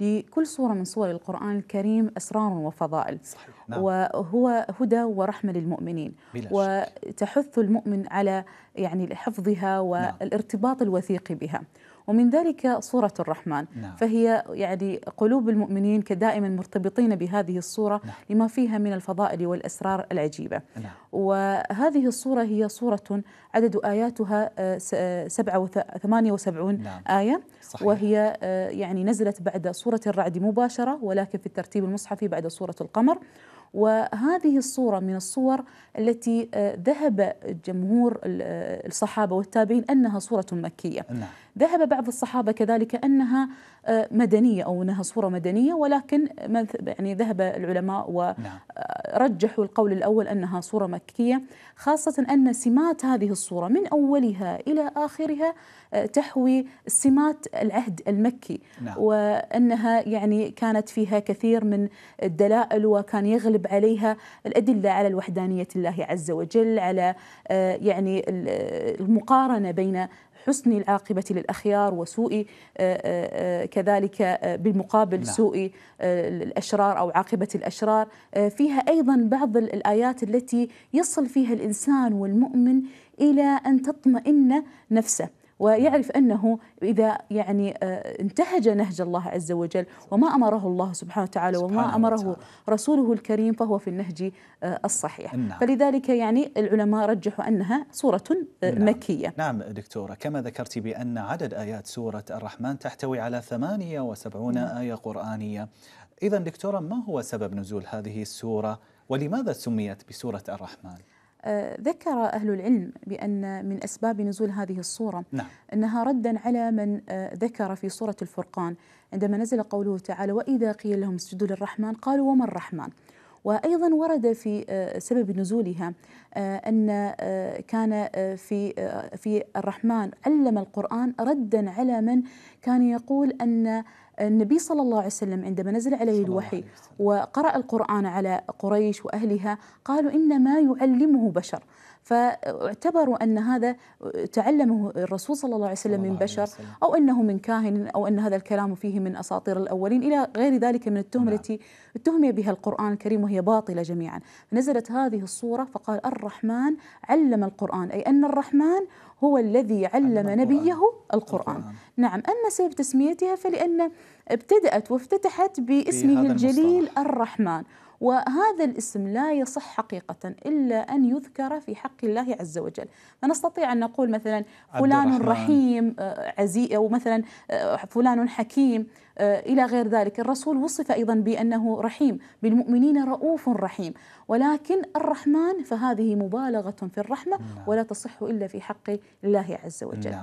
لكل صورة من صور القرآن الكريم أسرار وفضائل صحيح. نعم. وهو هدى ورحمة للمؤمنين وتحث المؤمن على يعني حفظها نعم. والارتباط الوثيق بها ومن ذلك صورة الرحمن نعم. فهي يعني قلوب المؤمنين كدائما مرتبطين بهذه الصورة نعم. لما فيها من الفضائل والأسرار العجيبة نعم. وهذه الصورة هي صورة عدد آياتها 78 آه، آه، نعم. آية صحيح. وهي آه، يعني نزلت بعد سورة الرعد مباشرة ولكن في الترتيب المصحفي بعد سورة القمر وهذه الصورة من الصور التي آه، ذهب جمهور آه، الصحابة والتابعين أنها صورة مكية نعم. ذهب بعض الصحابة كذلك أنها آه، مدنية أو أنها صورة مدنية ولكن يعني ذهب العلماء نعم. رجحوا القول الأول أنها صورة مكية خاصة أن سمات هذه الصورة من أولها إلى آخرها آه، تحوي سمات العهد المكي نعم. وأنها يعني كانت فيها كثير من الدلائل وكان يغلب عليها الأدلة على الوحدانية الله عز وجل على آه، يعني المقارنة بين حسن العاقبة للأخيار وسوء آه، آه، آه، كذلك بالمقابل لا. نعم. سوء الأشرار أو عاقبة الأشرار فيها أيضا بعض الآيات التي يصل فيها الإنسان والمؤمن إلى أن تطمئن نفسه ويعرف أنه إذا يعني آه، انتهج نهج الله عز وجل وما أمره الله سبحانه وتعالى وما أمره رسوله الكريم فهو في النهج آه، الصحيح نعم. فلذلك يعني العلماء رجحوا أنها سورة نعم. مكية نعم دكتورة كما ذكرت بأن عدد آيات سورة الرحمن تحتوي على 78 نعم. آية قرآنية إذا دكتورة ما هو سبب نزول هذه السورة ولماذا سميت بسورة الرحمن؟ ذكر أهل العلم بأن من أسباب نزول هذه الصورة نعم. أنها ردا على من آه، ذكر في سورة الفرقان عندما نزل قوله تعالى وإذا قيل لهم اسجدوا للرحمن قالوا وما الرحمن وأيضا ورد في آه، سبب نزولها آه، أن كان في في الرحمن علم القرآن ردا على من كان يقول أن النبي صلى الله عليه وسلم عندما نزل عليه الوحي وقرأ القرآن على قريش وأهلها قالوا إنما يعلمه بشر فاعتبروا ان هذا تعلمه الرسول صلى الله عليه وسلم من بشر او انه من كاهن او ان هذا الكلام فيه من اساطير الاولين الى غير ذلك من التهم نعم. التي اتهم بها القران الكريم وهي باطله جميعا، نزلت هذه الصوره فقال الرحمن علم القران اي ان الرحمن هو الذي علم نبيه القرآن نعم أما سبب تسميتها فلأن ابتدأت وافتتحت باسمه الجليل الرحمن وهذا الاسم لا يصح حقيقة إلا أن يذكر في حق الله عز وجل فنستطيع أن نقول مثلا فلان رحيم آه، عزيز أو مثلا آه، فلان حكيم آه، إلى غير ذلك الرسول وصف أيضا بأنه رحيم بالمؤمنين رؤوف رحيم ولكن الرحمن فهذه مبالغة في الرحمة نعم. ولا تصح إلا في حق الله عز وجل نعم.